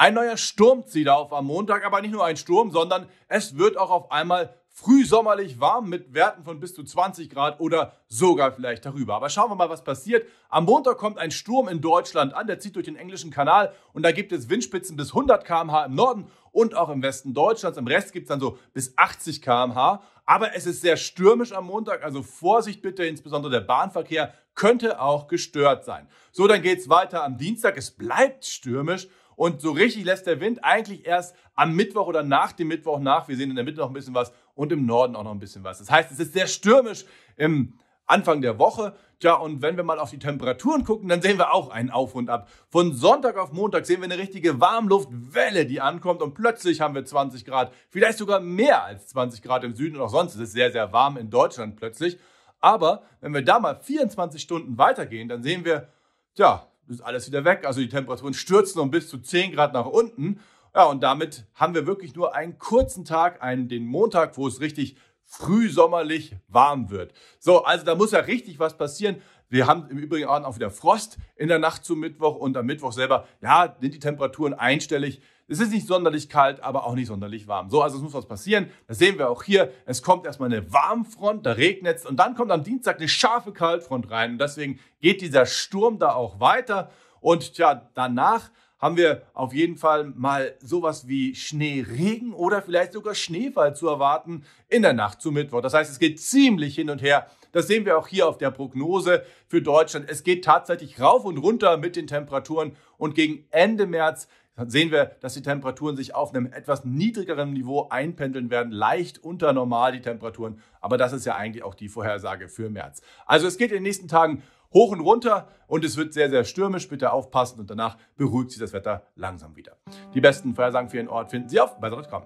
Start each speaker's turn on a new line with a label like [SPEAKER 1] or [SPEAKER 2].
[SPEAKER 1] Ein neuer Sturm zieht auf am Montag, aber nicht nur ein Sturm, sondern es wird auch auf einmal frühsommerlich warm mit Werten von bis zu 20 Grad oder sogar vielleicht darüber. Aber schauen wir mal, was passiert. Am Montag kommt ein Sturm in Deutschland an, der zieht durch den englischen Kanal und da gibt es Windspitzen bis 100 km/h im Norden und auch im Westen Deutschlands. Im Rest gibt es dann so bis 80 km/h. Aber es ist sehr stürmisch am Montag, also Vorsicht bitte, insbesondere der Bahnverkehr könnte auch gestört sein. So, dann geht es weiter am Dienstag. Es bleibt stürmisch und so richtig lässt der Wind eigentlich erst am Mittwoch oder nach dem Mittwoch nach. Wir sehen in der Mitte noch ein bisschen was und im Norden auch noch ein bisschen was. Das heißt, es ist sehr stürmisch im Anfang der Woche. Tja, und wenn wir mal auf die Temperaturen gucken, dann sehen wir auch einen Auf und Ab. Von Sonntag auf Montag sehen wir eine richtige Warmluftwelle, die ankommt und plötzlich haben wir 20 Grad. Vielleicht sogar mehr als 20 Grad im Süden und auch sonst. Es ist sehr, sehr warm in Deutschland plötzlich. Aber wenn wir da mal 24 Stunden weitergehen, dann sehen wir, tja, ist alles wieder weg. Also die Temperaturen stürzen um bis zu 10 Grad nach unten. Ja, und damit haben wir wirklich nur einen kurzen Tag, einen, den Montag, wo es richtig frühsommerlich warm wird. So, also da muss ja richtig was passieren, wir haben im Übrigen auch wieder Frost in der Nacht zum Mittwoch und am Mittwoch selber, ja, sind die Temperaturen einstellig. Es ist nicht sonderlich kalt, aber auch nicht sonderlich warm. So, also es muss was passieren. Das sehen wir auch hier. Es kommt erstmal eine Warmfront, da regnet es und dann kommt am Dienstag eine scharfe Kaltfront rein. Und deswegen geht dieser Sturm da auch weiter. Und tja, danach haben wir auf jeden Fall mal sowas wie Schneeregen oder vielleicht sogar Schneefall zu erwarten in der Nacht zu Mittwoch. Das heißt, es geht ziemlich hin und her das sehen wir auch hier auf der Prognose für Deutschland. Es geht tatsächlich rauf und runter mit den Temperaturen und gegen Ende März sehen wir, dass die Temperaturen sich auf einem etwas niedrigeren Niveau einpendeln werden, leicht unter normal die Temperaturen, aber das ist ja eigentlich auch die Vorhersage für März. Also es geht in den nächsten Tagen hoch und runter und es wird sehr, sehr stürmisch. Bitte aufpassen und danach beruhigt sich das Wetter langsam wieder. Die besten Vorhersagen für Ihren Ort finden Sie auf weiter.com.